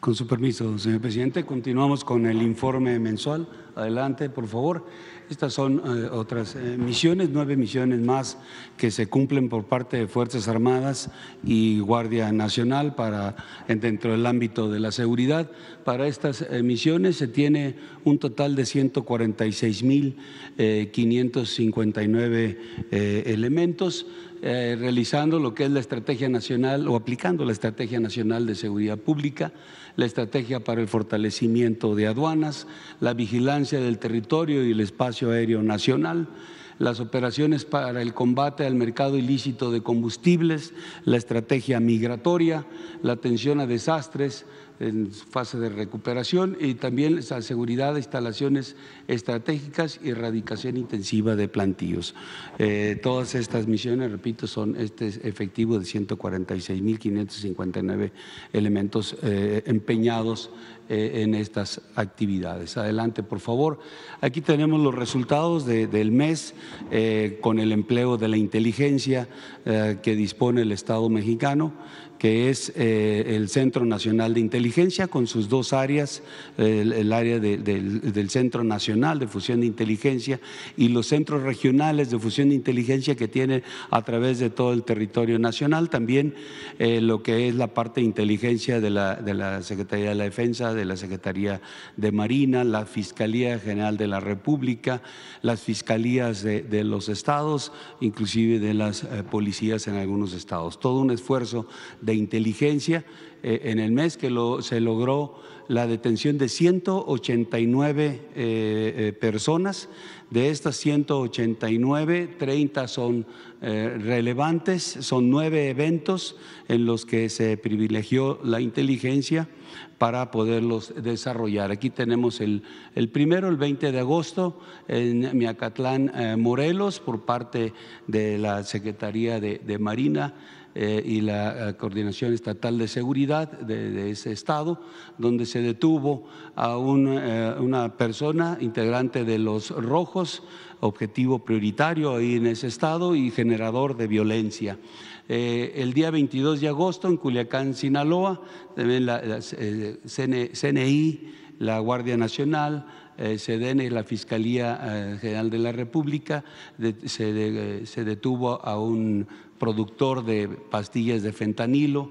Con su permiso, señor presidente, continuamos con el informe mensual adelante, por favor. Estas son eh, otras eh, misiones, nueve misiones más que se cumplen por parte de Fuerzas Armadas y Guardia Nacional para, dentro del ámbito de la seguridad. Para estas eh, misiones se tiene un total de 146.559 elementos. realizando lo que es la estrategia nacional o aplicando la estrategia nacional de seguridad pública, la estrategia para el fortalecimiento de aduanas, la vigilancia del territorio y el espacio aéreo nacional, las operaciones para el combate al mercado ilícito de combustibles, la estrategia migratoria, la atención a desastres en fase de recuperación y también la seguridad de instalaciones estratégicas y erradicación intensiva de plantíos. Eh, todas estas misiones, repito, son este efectivo de 146.559 elementos eh, empeñados eh, en estas actividades. Adelante, por favor. Aquí tenemos los resultados del mes eh, con el empleo de la inteligencia eh, que dispone el Estado mexicano que es el Centro Nacional de Inteligencia, con sus dos áreas, el, área del, Centro Nacional de Fusión de Inteligencia y los centros regionales de fusión de inteligencia que tiene a través de todo el territorio nacional, también lo que es la parte de inteligencia de la, de la Secretaría de la Defensa, de la Secretaría de Marina, la Fiscalía General de la República, las fiscalías de, los estados, inclusive de las eh, policías en algunos estados. Todo un esfuerzo de inteligencia eh, en el mes que se logró la detención de 189 eh, eh, personas. De estas 189, 30 son relevantes, son nueve eventos en los que se privilegió la inteligencia para poderlos desarrollar. Aquí tenemos el, primero, el 20 de agosto, en Miacatlán, Morelos, por parte de la Secretaría de Marina eh, y la eh, Coordinación Estatal de Seguridad de, ese estado, donde se detuvo a eh, una persona integrante de los rojos, objetivo prioritario ahí en ese estado y generador de violencia. el día 22 de agosto en Culiacán, Sinaloa, también la, CNI, la Guardia Nacional, CDN, la Fiscalía General de la República, se, detuvo a un productor de pastillas de fentanilo,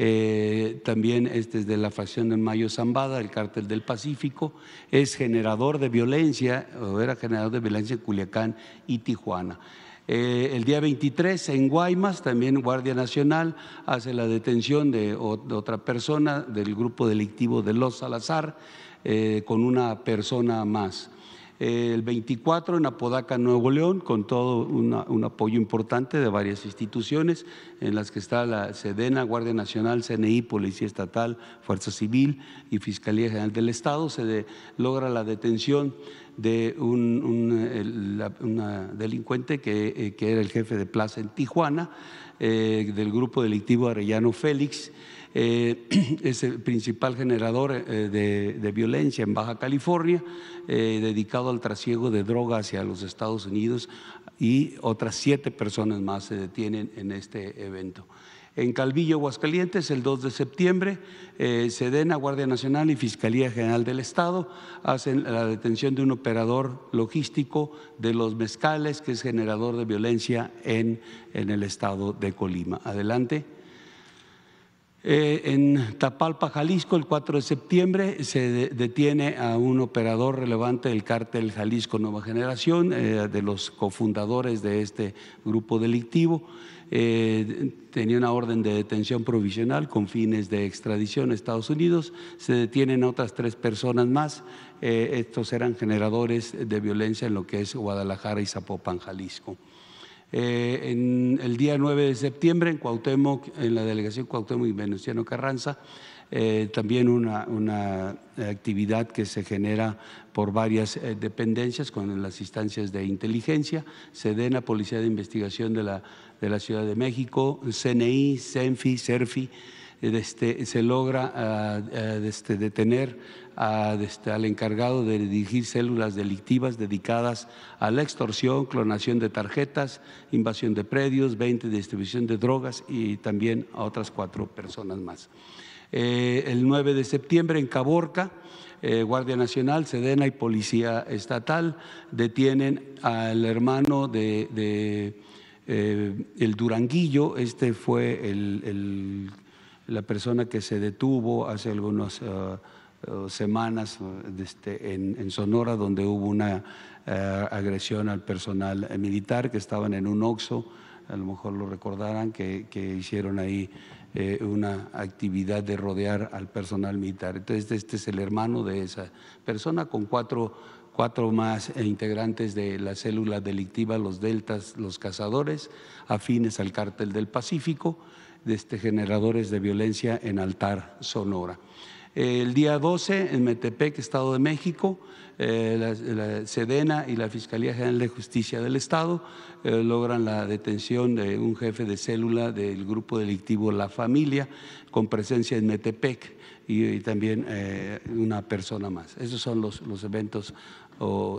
eh, también este es de la facción de Mayo Zambada, el cártel del Pacífico, es generador de violencia, era generador de violencia en Culiacán y Tijuana. Eh, el día 23 en Guaymas, también Guardia Nacional hace la detención de, otra persona del grupo delictivo de Los Salazar eh, con una persona más el 24 en Apodaca, Nuevo León, con todo un apoyo importante de varias instituciones, en las que está la Sedena, Guardia Nacional, CNI, Policía Estatal, Fuerza Civil y Fiscalía General del Estado. Se logra la detención de un, una delincuente eh, que, era el jefe de plaza en Tijuana, eh, del grupo delictivo Arellano Félix eh, es el principal generador eh, de, violencia en Baja California, eh, dedicado al trasiego de droga hacia los Estados Unidos y otras siete personas más se detienen en este evento. En Calvillo, Aguascalientes, el 2 de septiembre, Sedena, Guardia Nacional y Fiscalía General del Estado hacen la detención de un operador logístico de los mezcales, que es generador de violencia en, en el estado de Colima. Adelante. Eh, en Tapalpa, Jalisco, el 4 de septiembre se detiene a un operador relevante del cártel Jalisco Nueva Generación, eh, de los cofundadores de este grupo delictivo. Eh, tenía una orden de detención provisional con fines de extradición a Estados Unidos. Se detienen otras tres personas más. estos eran generadores de violencia en lo que es Guadalajara y Zapopan, Jalisco. Eh, en el día 9 de septiembre en Cuauhtémoc, en la delegación Cuauhtémoc y Venustiano Carranza, eh, también una, actividad que se genera por varias eh, dependencias con las instancias de inteligencia, SEDENA, Policía de Investigación de la, de la Ciudad de México, CNI, CENFI, CERFI, este, se logra ah, ah, este, detener a, ah, este, al encargado de dirigir células delictivas dedicadas a la extorsión, clonación de tarjetas, invasión de predios, 20 distribución de drogas y también a otras cuatro personas más. Eh, el 9 de septiembre en Caborca, eh, Guardia Nacional, Sedena y Policía Estatal detienen al hermano de, eh, el Duranguillo, este fue el la persona que se detuvo hace algunas eh, eh, semanas eh, este, en, Sonora, donde hubo una agresión al personal militar que estaban en un OXO, a lo mejor lo recordarán, que, hicieron ahí una actividad de rodear al personal militar. Entonces, este es el hermano de esa persona con cuatro, cuatro más integrantes de la célula delictiva, los deltas, los cazadores, afines al cártel del Pacífico de este, generadores de violencia en Altar, Sonora. El día 12, en Metepec, Estado de México, eh, la, Sedena y la Fiscalía General de Justicia del Estado eh, logran la detención de un jefe de célula del grupo delictivo La Familia, con presencia en Metepec y, también eh, una persona más. Esos son los, eventos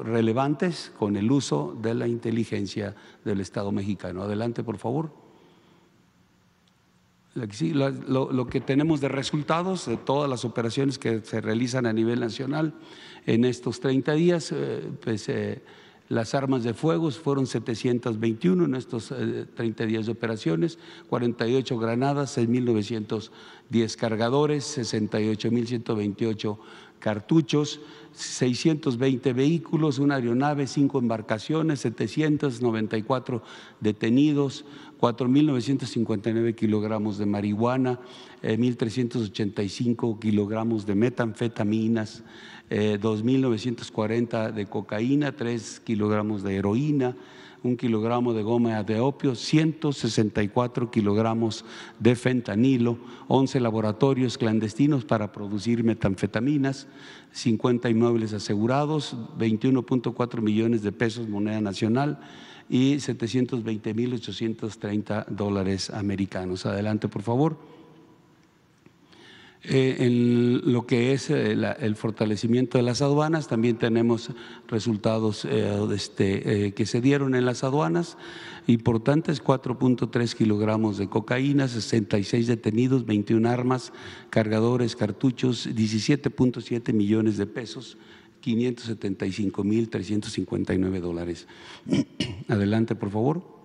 relevantes con el uso de la inteligencia del Estado mexicano. Adelante, por favor lo, que tenemos de resultados de todas las operaciones que se realizan a nivel nacional en estos 30 días, eh, pues eh, las armas de fuego fueron 721 en estos 30 eh, días de operaciones, 48 granadas, 6.910 cargadores, 68.128 cartuchos, 620 vehículos, una aeronave, cinco embarcaciones, 794 detenidos, 4.959 kilogramos de marihuana, 1.385 eh, kilogramos de metanfetaminas, 2.940 eh, de cocaína, 3 kilogramos de heroína, 1 kilogramo de goma de opio, 164 kilogramos de fentanilo, 11 laboratorios clandestinos para producir metanfetaminas, 50 inmuebles asegurados, 21.4 millones de pesos moneda nacional, y 720.830 dólares americanos. Adelante, por favor. Eh, en lo que es eh, el, fortalecimiento de las aduanas, también tenemos resultados eh, este, que se dieron en las aduanas importantes, 4.3 kilogramos de cocaína, 66 detenidos, 21 armas, cargadores, cartuchos, 17.7 millones de pesos 575.359 dólares. Adelante, por favor.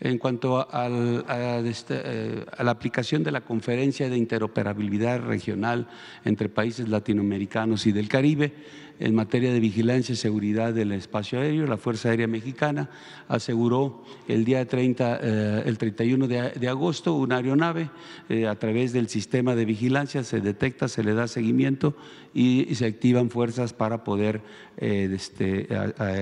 En cuanto a, este, eh, a, la aplicación de la Conferencia de Interoperabilidad Regional entre países latinoamericanos y del Caribe, en materia de vigilancia y seguridad del espacio aéreo. La Fuerza Aérea Mexicana aseguró el día 30, eh, el 31 de, agosto una aeronave eh, a través del sistema de vigilancia, se detecta, se le da seguimiento y, se activan fuerzas para poder eh, este,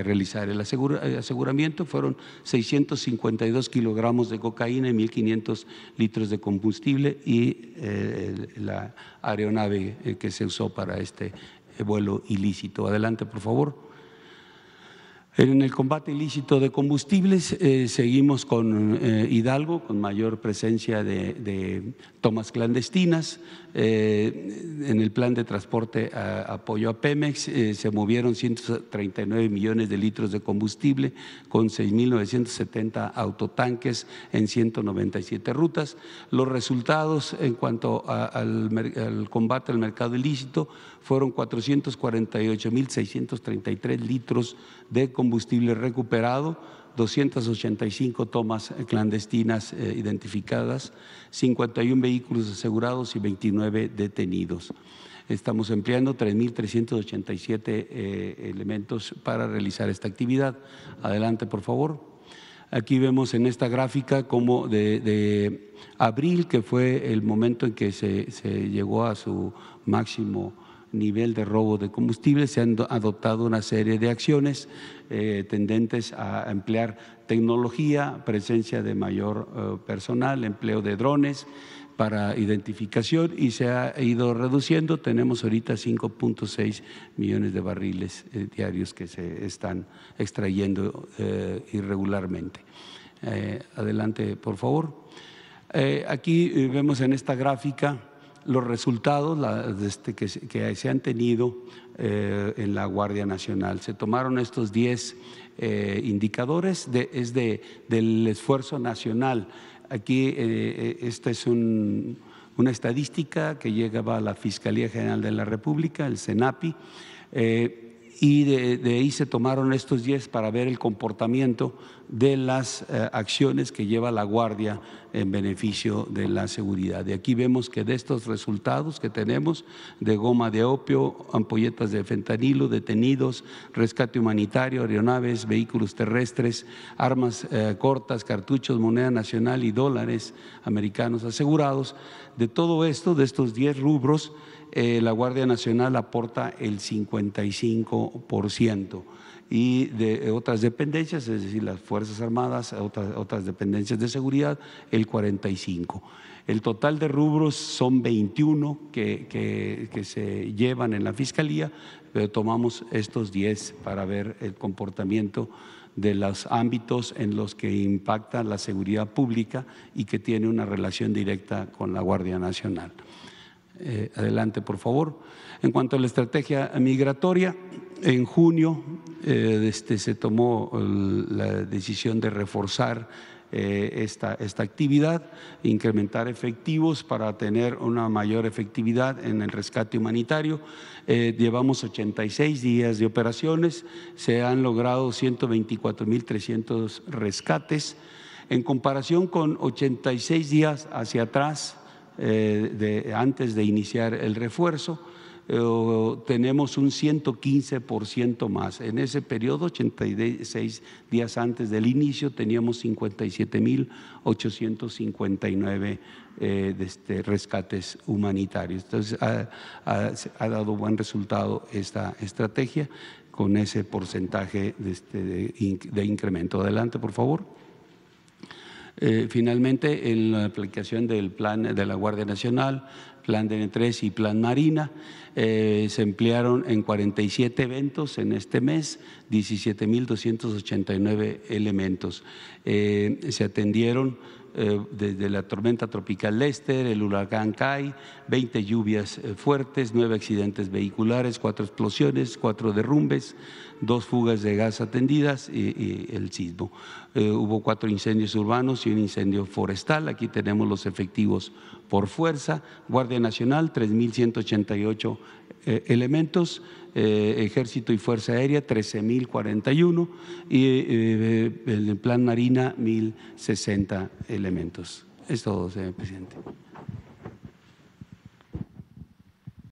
realizar el aseguramiento. Fueron 652 kilogramos de cocaína y 1.500 litros de combustible y la aeronave que se usó para este vuelo ilícito. Adelante, por favor. En el combate ilícito de combustibles eh, seguimos con eh, Hidalgo, con mayor presencia de, tomas clandestinas. Eh, en el plan de transporte apoyo a Pemex se movieron 139 millones de litros de combustible con 6.970 autotanques en 197 rutas. Los resultados en cuanto al, al combate al mercado ilícito fueron 448.633 litros de combustible combustible recuperado, 285 tomas eh, clandestinas eh, identificadas, 51 vehículos asegurados y 29 detenidos. Estamos empleando 3.387 eh, elementos para realizar esta actividad. Adelante, por favor. Aquí vemos en esta gráfica cómo de, abril, que fue el momento en que se llegó a su máximo nivel de robo de combustible, se han adoptado una serie de acciones eh, tendentes a emplear tecnología, presencia de mayor eh, personal, empleo de drones para identificación y se ha ido reduciendo. Tenemos ahorita 5.6 millones de barriles eh, diarios que se están extrayendo irregularmente. adelante, por favor. aquí vemos en esta gráfica los resultados este, que, se han tenido eh, en la Guardia Nacional. Se tomaron estos 10 eh, indicadores, es de, del esfuerzo nacional. Aquí eh, esta es una estadística que llegaba a la Fiscalía General de la República, el CENAPI, y de, de ahí se tomaron estos 10 para ver el comportamiento de las eh, acciones que lleva la Guardia en beneficio de la seguridad. Y aquí vemos que de estos resultados que tenemos de goma de opio, ampolletas de fentanilo, detenidos, rescate humanitario, aeronaves, vehículos terrestres, armas eh, cortas, cartuchos, moneda nacional y dólares americanos asegurados, de todo esto, de estos 10 rubros, eh, la Guardia Nacional aporta el 55 y de eh, otras dependencias, es decir, las Fuerzas Armadas, otras, otras dependencias de seguridad, el 45. El total de rubros son 21 que, se llevan en la Fiscalía, pero tomamos estos 10 para ver el comportamiento de los ámbitos en los que impacta la seguridad pública y que tiene una relación directa con la Guardia Nacional. Eh, adelante, por favor. En cuanto a la estrategia migratoria, en junio eh, este, se tomó eh, la decisión de reforzar eh, esta, actividad, incrementar efectivos para tener una mayor efectividad en el rescate humanitario. llevamos 86 días de operaciones, se han logrado 124.300 rescates. En comparación con 86 días hacia atrás, antes de iniciar el refuerzo, eh, tenemos un 115% más. En ese periodo, 86 días antes del inicio, teníamos 57.859 eh, este, rescates humanitarios. Entonces, ha, dado buen resultado esta estrategia con ese porcentaje de este, incremento. Adelante, por favor. Eh, finalmente, en la aplicación del plan de la Guardia Nacional, plan DN3 y plan Marina, eh, se emplearon en 47 eventos en este mes, 17.289 elementos. Eh, se atendieron desde la tormenta tropical Lester, el huracán Kai, 20 lluvias fuertes, 9 accidentes vehiculares, 4 explosiones, 4 derrumbes, dos fugas de gas atendidas y, el sismo. Eh, hubo cuatro incendios urbanos y un incendio forestal. Aquí tenemos los efectivos por fuerza. Guardia Nacional, 3.188 eh, elementos. Eh, Ejército y Fuerza Aérea, 13.041. Y el Plan Marina, 1.060 elementos. Es todo, señor presidente.